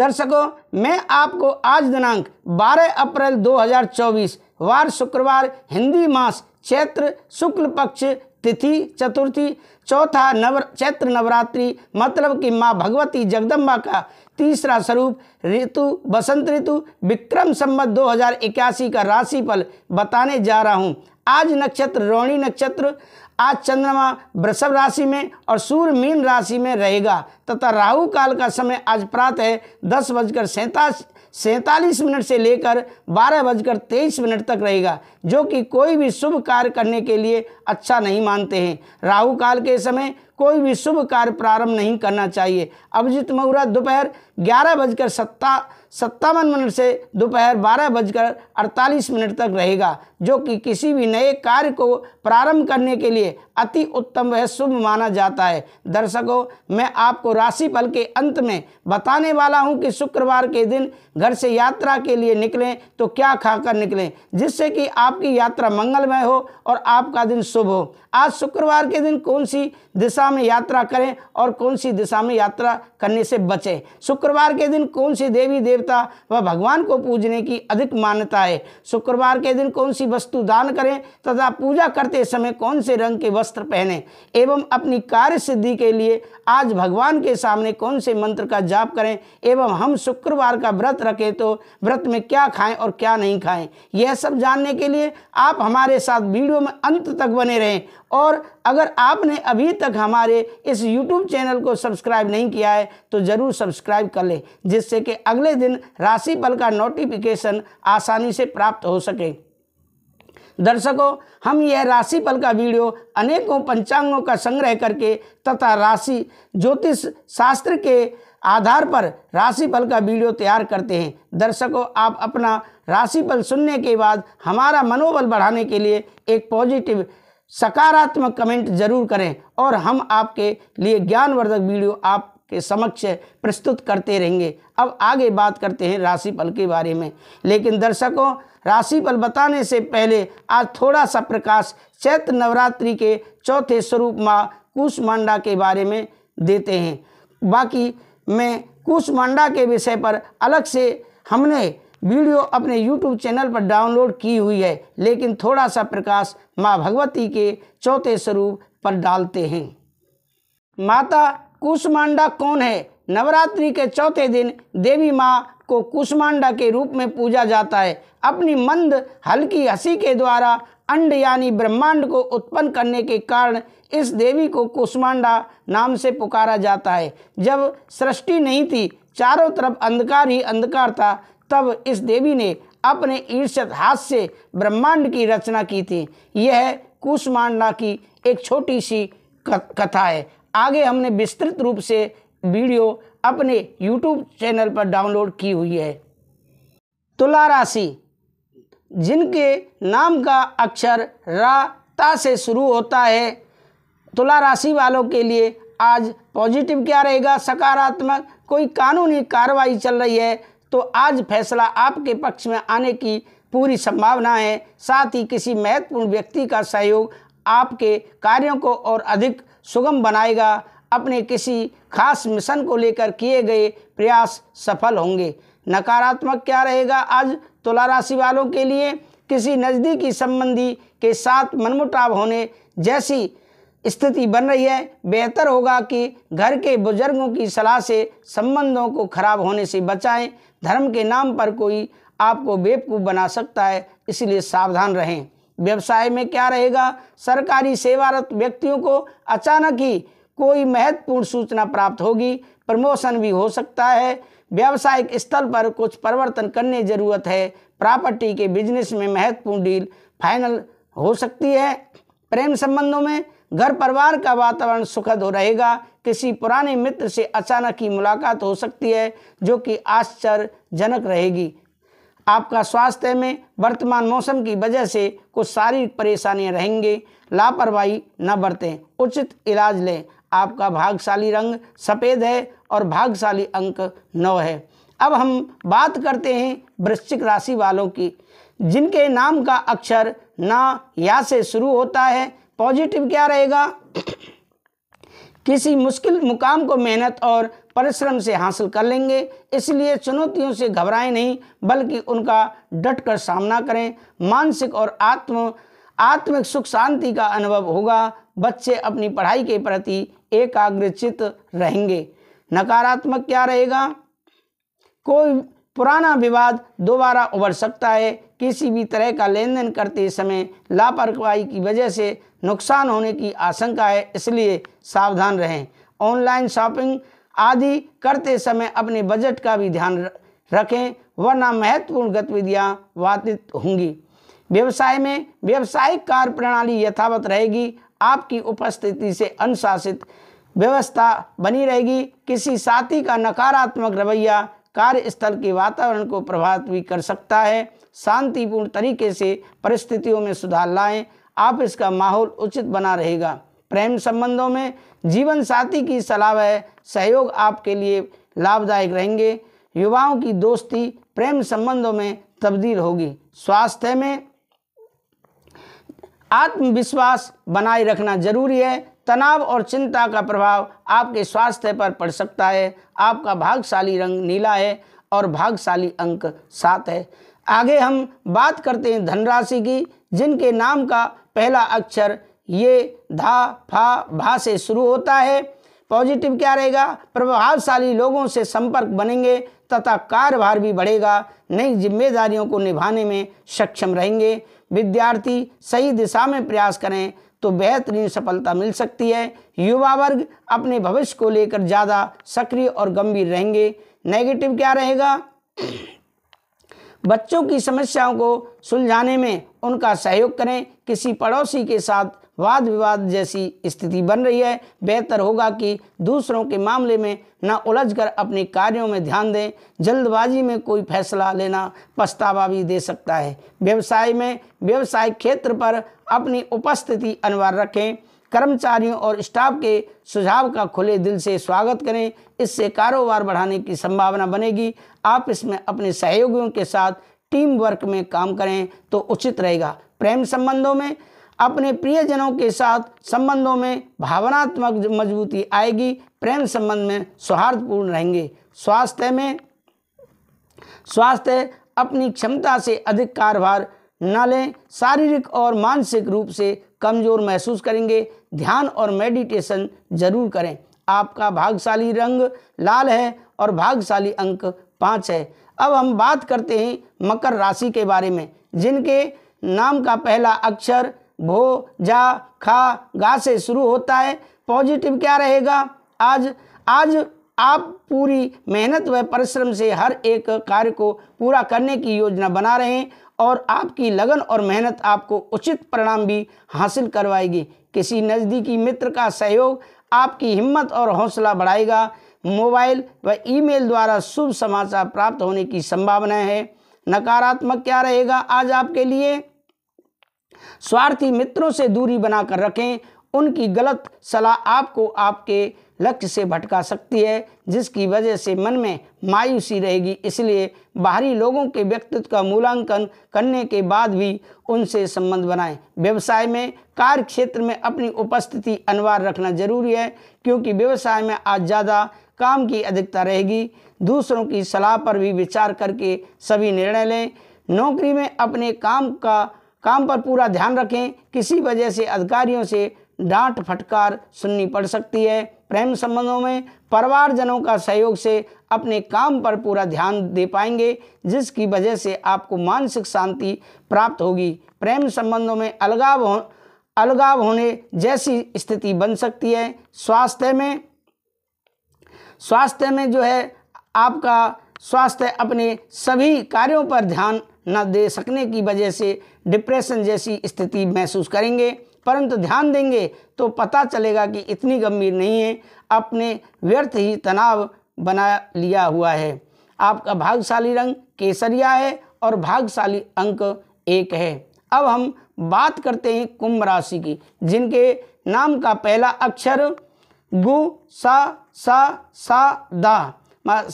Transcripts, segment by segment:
दर्शकों मैं आपको आज दिनांक 12 अप्रैल 2024 वार शुक्रवार हिंदी मास चैत्र शुक्ल पक्ष तिथि चतुर्थी चौथा नव चैत्र नवरात्रि मतलब कि माँ भगवती जगदम्बा का तीसरा स्वरूप ऋतु बसंत ऋतु विक्रम संबत दो हजार इक्यासी का राशिफल बताने जा रहा हूँ आज नक्षत्र रोहिणी नक्षत्र आज चंद्रमा वृषभ राशि में और सूर्य मीन राशि में रहेगा तथा राहु काल का समय आज प्रातः दस बजकर सैंतालीस सैंतालीस मिनट से लेकर बारह बजकर तेईस मिनट तक रहेगा जो कि कोई भी शुभ कार्य करने के लिए अच्छा नहीं मानते हैं राहु काल के समय कोई भी शुभ कार्य प्रारंभ नहीं करना चाहिए अभिजीत महुरा दोपहर ग्यारह बजकर सत्ता सत्तावन मिनट से दोपहर बारह बजकर अड़तालीस मिनट तक रहेगा जो कि किसी भी नए कार्य को प्रारंभ करने के लिए अति उत्तम व शुभ माना जाता है दर्शकों मैं आपको राशिफल के अंत में बताने वाला हूं कि शुक्रवार के दिन घर से यात्रा के लिए निकलें तो क्या खाकर निकलें जिससे कि आपकी यात्रा मंगलमय हो और आपका दिन शुभ हो आज शुक्रवार के दिन कौन सी दिशा दिशा में यात्रा करें और कौन सी दिशा में यात्रा करने से बचें शुक्रवार के दिन कौन सी देवी देवता व भगवान को पूजने की अधिक मान्यता है शुक्रवार के दिन कौन सी वस्तु दान करें तथा पूजा करते समय कौन से रंग के वस्त्र पहने एवं अपनी कार्य सिद्धि के लिए आज भगवान के सामने कौन से मंत्र का जाप करें एवं हम शुक्रवार का व्रत रखें तो व्रत में क्या खाएं और क्या नहीं खाएं यह सब जानने के लिए आप हमारे साथ वीडियो में अंत तक बने रहें और अगर आपने अभी तक हम हमारे इस यूट्यूब चैनल को सब्सक्राइब नहीं किया है तो ज़रूर सब्सक्राइब कर ले जिससे कि अगले दिन राशिफल का नोटिफिकेशन आसानी से प्राप्त हो सके दर्शकों हम यह राशि फल का वीडियो अनेकों पंचांगों का संग्रह करके तथा राशि ज्योतिष शास्त्र के आधार पर राशिफल का वीडियो तैयार करते हैं दर्शकों आप अपना राशिफल सुनने के बाद हमारा मनोबल बढ़ाने के लिए एक पॉजिटिव सकारात्मक कमेंट जरूर करें और हम आपके लिए ज्ञानवर्धक वीडियो आपके समक्ष प्रस्तुत करते रहेंगे अब आगे बात करते हैं राशिफल के बारे में लेकिन दर्शकों राशिफल बताने से पहले आज थोड़ा सा प्रकाश चैत्र नवरात्रि के चौथे स्वरूप माँ कुशमांडा के बारे में देते हैं बाकी मैं कुशमांडा के विषय पर अलग से हमने वीडियो अपने यूट्यूब चैनल पर डाउनलोड की हुई है लेकिन थोड़ा सा प्रकाश माँ भगवती के चौथे स्वरूप पर डालते हैं माता कुष्मांडा कौन है नवरात्रि के चौथे दिन देवी माँ को कुष्मांडा के रूप में पूजा जाता है अपनी मंद हल्की हंसी के द्वारा अंड यानी ब्रह्मांड को उत्पन्न करने के कारण इस देवी को कुष्मांडा नाम से पुकारा जाता है जब सृष्टि नहीं थी चारों तरफ अंधकार ही अंधकार था तब इस देवी ने अपने ईर्षत हाथ से ब्रह्मांड की रचना की थी यह कुशमांडा की एक छोटी सी कथा है आगे हमने विस्तृत रूप से वीडियो अपने यूट्यूब चैनल पर डाउनलोड की हुई है तुला राशि जिनके नाम का अक्षर रा ता से शुरू होता है तुला राशि वालों के लिए आज पॉजिटिव क्या रहेगा सकारात्मक कोई कानूनी कार्रवाई चल रही है तो आज फैसला आपके पक्ष में आने की पूरी संभावना है साथ ही किसी महत्वपूर्ण व्यक्ति का सहयोग आपके कार्यों को और अधिक सुगम बनाएगा अपने किसी खास मिशन को लेकर किए गए प्रयास सफल होंगे नकारात्मक क्या रहेगा आज तुला राशि वालों के लिए किसी नज़दीकी संबंधी के साथ मनमुटाव होने जैसी स्थिति बन रही है बेहतर होगा कि घर के बुजुर्गों की सलाह से संबंधों को खराब होने से बचाएं धर्म के नाम पर कोई आपको बेवकूफ़ बना सकता है इसलिए सावधान रहें व्यवसाय में क्या रहेगा सरकारी सेवारत व्यक्तियों को अचानक ही कोई महत्वपूर्ण सूचना प्राप्त होगी प्रमोशन भी हो सकता है व्यावसायिक स्थल पर कुछ परिवर्तन करने जरूरत है प्रॉपर्टी के बिजनेस में महत्वपूर्ण डील फाइनल हो सकती है प्रेम संबंधों में घर परिवार का वातावरण सुखद हो रहेगा किसी पुराने मित्र से अचानक ही मुलाकात हो सकती है जो कि आश्चर्यजनक रहेगी आपका स्वास्थ्य में वर्तमान मौसम की वजह से कुछ शारीरिक परेशानियां रहेंगे लापरवाही न बरतें उचित इलाज लें आपका भागशाली रंग सफ़ेद है और भागशाली अंक नौ है अब हम बात करते हैं वृश्चिक राशि वालों की जिनके नाम का अक्षर ना या से शुरू होता है पॉजिटिव क्या रहेगा किसी मुश्किल मुकाम को मेहनत और परिश्रम से हासिल कर लेंगे इसलिए चुनौतियों से घबराएं नहीं बल्कि उनका डट कर सामना करें मानसिक और आत्म आत्मिक सुख शांति का अनुभव होगा बच्चे अपनी पढ़ाई के प्रति एकाग्रचित रहेंगे नकारात्मक क्या रहेगा कोई पुराना विवाद दोबारा उभर सकता है किसी भी तरह का लेन देन करते समय लापरवाही की वजह से नुकसान होने की आशंका है इसलिए सावधान रहें ऑनलाइन शॉपिंग आदि करते समय अपने बजट का भी ध्यान रखें वरना महत्वपूर्ण गतिविधियां बाधित होंगी व्यवसाय में व्यवसायिक कार्य प्रणाली यथावत रहेगी आपकी उपस्थिति से अनुशासित व्यवस्था बनी रहेगी किसी साथी का नकारात्मक रवैया कार्यस्थल के वातावरण को प्रभावित भी कर सकता है शांतिपूर्ण तरीके से परिस्थितियों में सुधार लाएं आप इसका माहौल उचित बना रहेगा प्रेम संबंधों में जीवन साथी की सलाह है सहयोग आपके लिए लाभदायक रहेंगे युवाओं की दोस्ती प्रेम संबंधों में तब्दील होगी स्वास्थ्य में आत्मविश्वास बनाए रखना जरूरी है तनाव और चिंता का प्रभाव आपके स्वास्थ्य पर पड़ सकता है आपका भागशाली रंग नीला है और भागशाली अंक सात है आगे हम बात करते हैं धनराशि की जिनके नाम का पहला अक्षर ये धा फा भा से शुरू होता है पॉजिटिव क्या रहेगा प्रभावशाली लोगों से संपर्क बनेंगे तथा कार्यभार भी बढ़ेगा नई जिम्मेदारियों को निभाने में सक्षम रहेंगे विद्यार्थी सही दिशा में प्रयास करें तो बेहतरीन सफलता मिल सकती है युवा वर्ग अपने भविष्य को लेकर ज़्यादा सक्रिय और गंभीर रहेंगे नेगेटिव क्या रहेगा बच्चों की समस्याओं को सुलझाने में उनका सहयोग करें किसी पड़ोसी के साथ वाद विवाद जैसी स्थिति बन रही है बेहतर होगा कि दूसरों के मामले में न उलझकर अपने कार्यों में ध्यान दें जल्दबाजी में कोई फैसला लेना पछतावा भी दे सकता है व्यवसाय में व्यवसाय क्षेत्र पर अपनी उपस्थिति अनिवार्य रखें कर्मचारियों और स्टाफ के सुझाव का खुले दिल से स्वागत करें इससे कारोबार बढ़ाने की संभावना बनेगी आप इसमें अपने सहयोगियों के साथ टीम वर्क में काम करें तो उचित रहेगा प्रेम संबंधों में अपने प्रियजनों के साथ संबंधों में भावनात्मक मजबूती आएगी प्रेम संबंध में सौहार्दपूर्ण रहेंगे स्वास्थ्य में स्वास्थ्य अपनी क्षमता से अधिक कारभार ना लें शारीरिक और मानसिक रूप से कमज़ोर महसूस करेंगे ध्यान और मेडिटेशन जरूर करें आपका भागशाली रंग लाल है और भागशाली अंक पाँच है अब हम बात करते हैं मकर राशि के बारे में जिनके नाम का पहला अक्षर भो जा खा गा से शुरू होता है पॉजिटिव क्या रहेगा आज आज आप पूरी मेहनत व परिश्रम से हर एक कार्य को पूरा करने की योजना बना रहे हैं और आपकी लगन और मेहनत आपको उचित परिणाम भी हासिल करवाएगी किसी नज़दीकी मित्र का सहयोग आपकी हिम्मत और हौसला बढ़ाएगा मोबाइल व ईमेल द्वारा शुभ समाचार प्राप्त होने की संभावना है नकारात्मक क्या रहेगा आज आपके लिए स्वार्थी मित्रों से दूरी बनाकर रखें उनकी गलत सलाह आपको आपके लक्ष्य से भटका सकती है जिसकी वजह से मन में मायूसी रहेगी इसलिए बाहरी लोगों के व्यक्तित्व का मूल्यांकन करने के बाद भी उनसे संबंध बनाएं व्यवसाय में कार्य क्षेत्र में अपनी उपस्थिति अनिवार्य रखना जरूरी है क्योंकि व्यवसाय में आज ज़्यादा काम की अधिकता रहेगी दूसरों की सलाह पर भी विचार करके सभी निर्णय लें नौकरी में अपने काम का काम पर पूरा ध्यान रखें किसी वजह से अधिकारियों से डांट फटकार सुननी पड़ सकती है प्रेम संबंधों में परिवार जनों का सहयोग से अपने काम पर पूरा ध्यान दे पाएंगे जिसकी वजह से आपको मानसिक शांति प्राप्त होगी प्रेम संबंधों में अलगाव हो अलगाव होने जैसी स्थिति बन सकती है स्वास्थ्य में स्वास्थ्य में जो है आपका स्वास्थ्य अपने सभी कार्यों पर ध्यान न दे सकने की वजह से डिप्रेशन जैसी स्थिति महसूस करेंगे परंतु ध्यान देंगे तो पता चलेगा कि इतनी गंभीर नहीं है अपने व्यर्थ ही तनाव बना लिया हुआ है आपका भाग्यशाली रंग केसरिया है और भाग्यशाली अंक एक है अब हम बात करते हैं कुंभ राशि की जिनके नाम का पहला अक्षर गु सा सा सा दा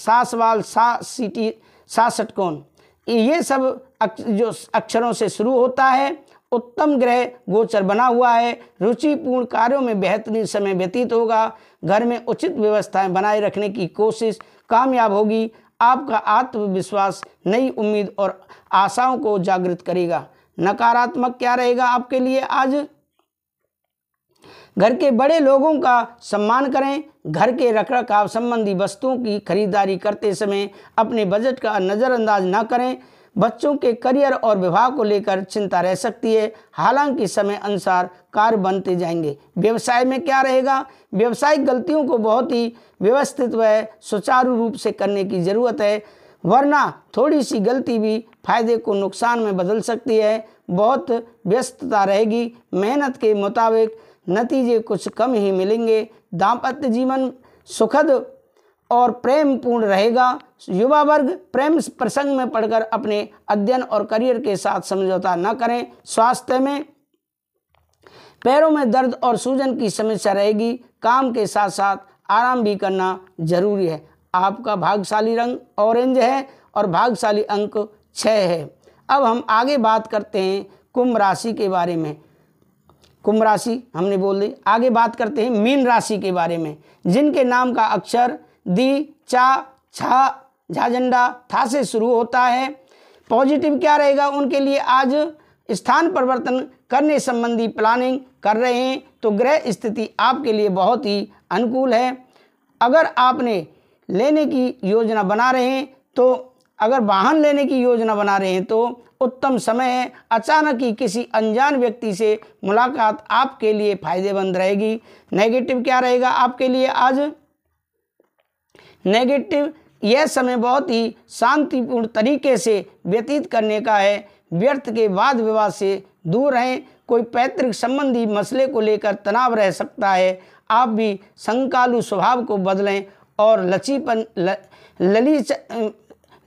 सा सा सीटी सासठ कोण ये सब अक्ष, जो अक्षरों से शुरू होता है उत्तम ग्रह गोचर बना हुआ है रुचिपूर्ण कार्यों में बेहतरीन समय व्यतीत होगा घर में उचित व्यवस्थाएं बनाए रखने की कोशिश कामयाब होगी आपका आत्मविश्वास नई उम्मीद और आशाओं को जागृत करेगा नकारात्मक क्या रहेगा आपके लिए आज घर के बड़े लोगों का सम्मान करें घर के रख रखाव संबंधी वस्तुओं की खरीदारी करते समय अपने बजट का नज़रअंदाज न करें बच्चों के करियर और विवाह को लेकर चिंता रह सकती है हालांकि समय अनुसार कार्य बनते जाएंगे व्यवसाय में क्या रहेगा व्यवसायिक गलतियों को बहुत ही व्यवस्थित व सुचारू रूप से करने की ज़रूरत है वरना थोड़ी सी गलती भी फायदे को नुकसान में बदल सकती है बहुत व्यस्तता रहेगी मेहनत के मुताबिक नतीजे कुछ कम ही मिलेंगे दाम्पत्य जीवन सुखद और प्रेम पूर्ण रहेगा युवा वर्ग प्रेम प्रसंग में पढ़कर अपने अध्ययन और करियर के साथ समझौता न करें स्वास्थ्य में पैरों में दर्द और सूजन की समस्या रहेगी काम के साथ साथ आराम भी करना जरूरी है आपका भागशाली रंग ऑरेंज है और भागशाली अंक छः है अब हम आगे बात करते हैं कुंभ राशि के बारे में कुंभ राशि हमने बोल दी आगे बात करते हैं मीन राशि के बारे में जिनके नाम का अक्षर दी चा छा झाझंडा था से शुरू होता है पॉजिटिव क्या रहेगा उनके लिए आज स्थान परिवर्तन करने संबंधी प्लानिंग कर रहे हैं तो ग्रह स्थिति आपके लिए बहुत ही अनुकूल है अगर आपने लेने की योजना बना रहे हैं तो अगर वाहन लेने की योजना बना रहे हैं तो उत्तम समय है अचानक ही किसी अनजान व्यक्ति से मुलाकात आपके लिए फायदेमंद रहेगी नेगेटिव क्या रहेगा आपके लिए आज नेगेटिव यह समय बहुत ही शांतिपूर्ण तरीके से व्यतीत करने का है व्यर्थ के वाद विवाद से दूर रहें कोई पैतृक संबंधी मसले को लेकर तनाव रह सकता है आप भी संकालु स्वभाव को बदलें और लचीपन ल, ललीच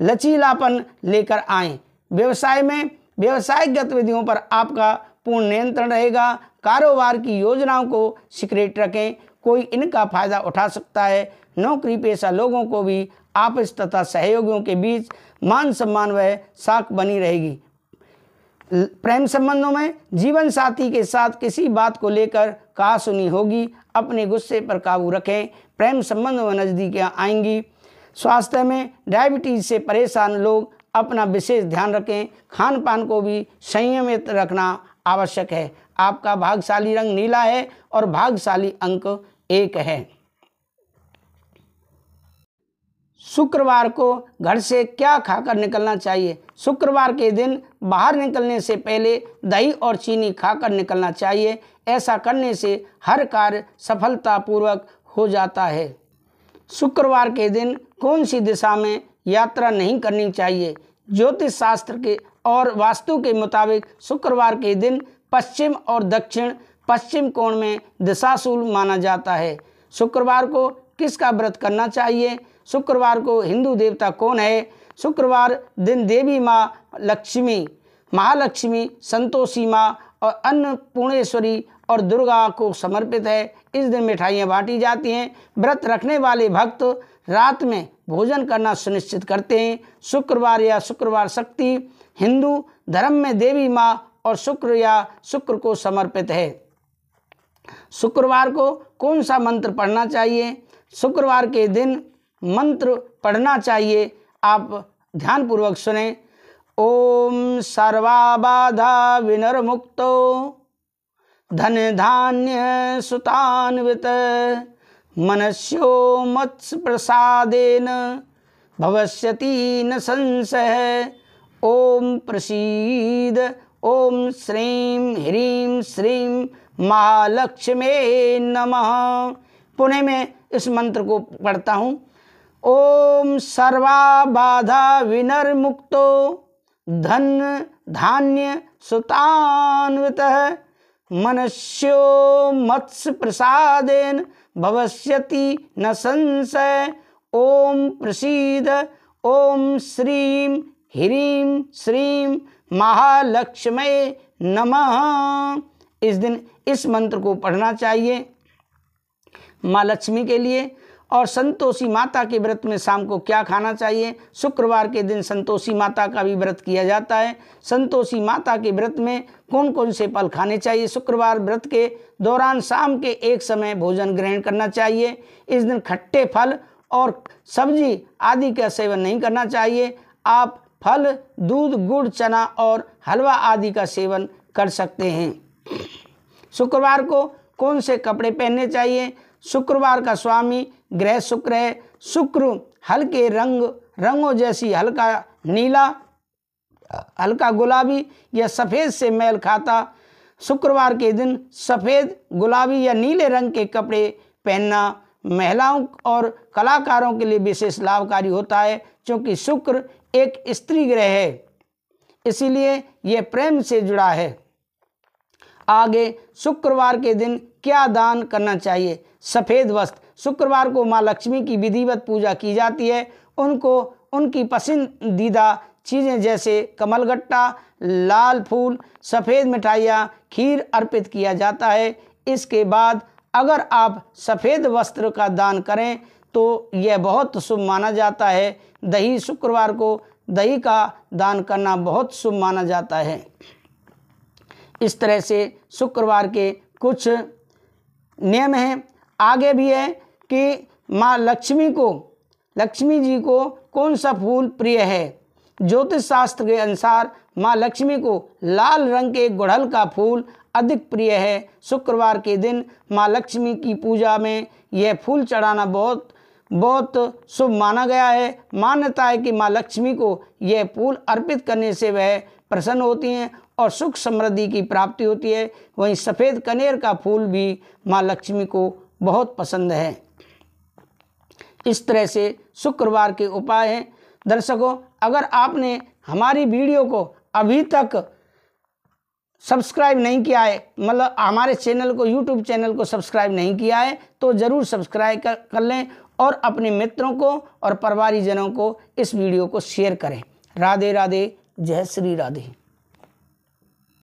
लचीलापन लेकर आएं व्यवसाय में व्यवसायिक गतिविधियों पर आपका पूर्ण नियंत्रण रहेगा कारोबार की योजनाओं को सीक्रेट रखें कोई इनका फ़ायदा उठा सकता है नौकरी पेशा लोगों को भी आपस तथा सहयोगियों के बीच मान सम्मान व साख बनी रहेगी प्रेम संबंधों में जीवन साथी के साथ किसी बात को लेकर कहा सुनी होगी अपने गुस्से पर काबू रखें प्रेम संबंधों में नज़दीकियाँ आएंगी स्वास्थ्य में डायबिटीज़ से परेशान लोग अपना विशेष ध्यान रखें खान पान को भी संयमित रखना आवश्यक है आपका भागशाली रंग नीला है और भागशाली अंक एक है शुक्रवार को घर से क्या खाकर निकलना चाहिए शुक्रवार के दिन बाहर निकलने से पहले दही और चीनी खाकर निकलना चाहिए ऐसा करने से हर कार्य सफलतापूर्वक हो जाता है शुक्रवार के दिन कौन सी दिशा में यात्रा नहीं करनी चाहिए ज्योतिष शास्त्र के और वास्तु के मुताबिक शुक्रवार के दिन पश्चिम और दक्षिण पश्चिम कोण में दिशाशूल माना जाता है शुक्रवार को किसका व्रत करना चाहिए शुक्रवार को हिंदू देवता कौन है शुक्रवार दिन देवी माँ लक्ष्मी महालक्ष्मी संतोषी माँ और अन्नपूर्णेश्वरी और दुर्गा को समर्पित है इस दिन मिठाइयाँ बांटी जाती हैं व्रत रखने वाले भक्त रात में भोजन करना सुनिश्चित करते हैं शुक्रवार या शुक्रवार शक्ति हिंदू धर्म में देवी माँ और शुक्र या शुक्र को समर्पित है शुक्रवार को कौन सा मंत्र पढ़ना चाहिए शुक्रवार के दिन मंत्र पढ़ना चाहिए आप ध्यानपूर्वक सुने ओम सर्वाबाधा विनर्मुक्त धन धान्य सुतान्वित मनस्यो मत्स्य प्रसादेन भवस्यति न संशय ओम प्रसीद ओम श्रीं ह्रीं श्रीं महालक्ष्मे नमः पुणे में इस मंत्र को पढ़ता हूँ ओम सर्वा बाधा मुक्तो धन धान्य सुतान्वित मनुष्यो मत्स्य प्रसादेन भवस्यति न संशय ओम प्रसीद ओम श्रीम ह्रीम श्रीम महालक्ष्मी नमः इस दिन इस मंत्र को पढ़ना चाहिए माँ लक्ष्मी के लिए और संतोषी माता के व्रत में शाम को क्या खाना चाहिए शुक्रवार के दिन संतोषी माता का भी व्रत किया जाता है संतोषी माता के व्रत में कौन कौन से फल खाने चाहिए शुक्रवार व्रत के दौरान शाम के एक समय भोजन ग्रहण करना चाहिए इस दिन खट्टे फल और सब्जी आदि का सेवन नहीं करना चाहिए आप फल दूध गुड़ चना और हलवा आदि का सेवन कर सकते हैं शुक्रवार को कौन से कपड़े पहनने चाहिए शुक्रवार का स्वामी ग्रह शुक्र है शुक्र हल्के रंग रंगों जैसी हल्का नीला हल्का गुलाबी या सफ़ेद से मेल खाता शुक्रवार के दिन सफ़ेद गुलाबी या नीले रंग के कपड़े पहनना महिलाओं और कलाकारों के लिए विशेष लाभकारी होता है क्योंकि शुक्र एक स्त्री ग्रह है इसीलिए यह प्रेम से जुड़ा है आगे शुक्रवार के दिन क्या दान करना चाहिए सफ़ेद वस्त्र शुक्रवार को माँ लक्ष्मी की विधिवत पूजा की जाती है उनको उनकी पसंदीदा चीज़ें जैसे कमलगट्टा लाल फूल सफ़ेद मिठाइयाँ खीर अर्पित किया जाता है इसके बाद अगर आप सफ़ेद वस्त्र का दान करें तो यह बहुत शुभ माना जाता है दही शुक्रवार को दही का दान करना बहुत शुभ माना जाता है इस तरह से शुक्रवार के कुछ नियम हैं आगे भी है कि माँ लक्ष्मी को लक्ष्मी जी को कौन सा फूल प्रिय है ज्योतिष शास्त्र के अनुसार माँ लक्ष्मी को लाल रंग के गुड़हल का फूल अधिक प्रिय है शुक्रवार के दिन माँ लक्ष्मी की पूजा में यह फूल चढ़ाना बहुत बहुत शुभ माना गया है मान्यता है कि माँ लक्ष्मी को यह फूल अर्पित करने से वह प्रसन्न होती हैं और सुख समृद्धि की प्राप्ति होती है वहीं सफ़ेद कनेर का फूल भी माँ लक्ष्मी को बहुत पसंद है इस तरह से शुक्रवार के उपाय हैं दर्शकों अगर आपने हमारी वीडियो को अभी तक सब्सक्राइब नहीं किया है मतलब हमारे चैनल को यूट्यूब चैनल को सब्सक्राइब नहीं किया है तो ज़रूर सब्सक्राइब कर, कर लें और अपने मित्रों को और परिवारीजनों को इस वीडियो को शेयर करें राधे राधे जय श्री राधे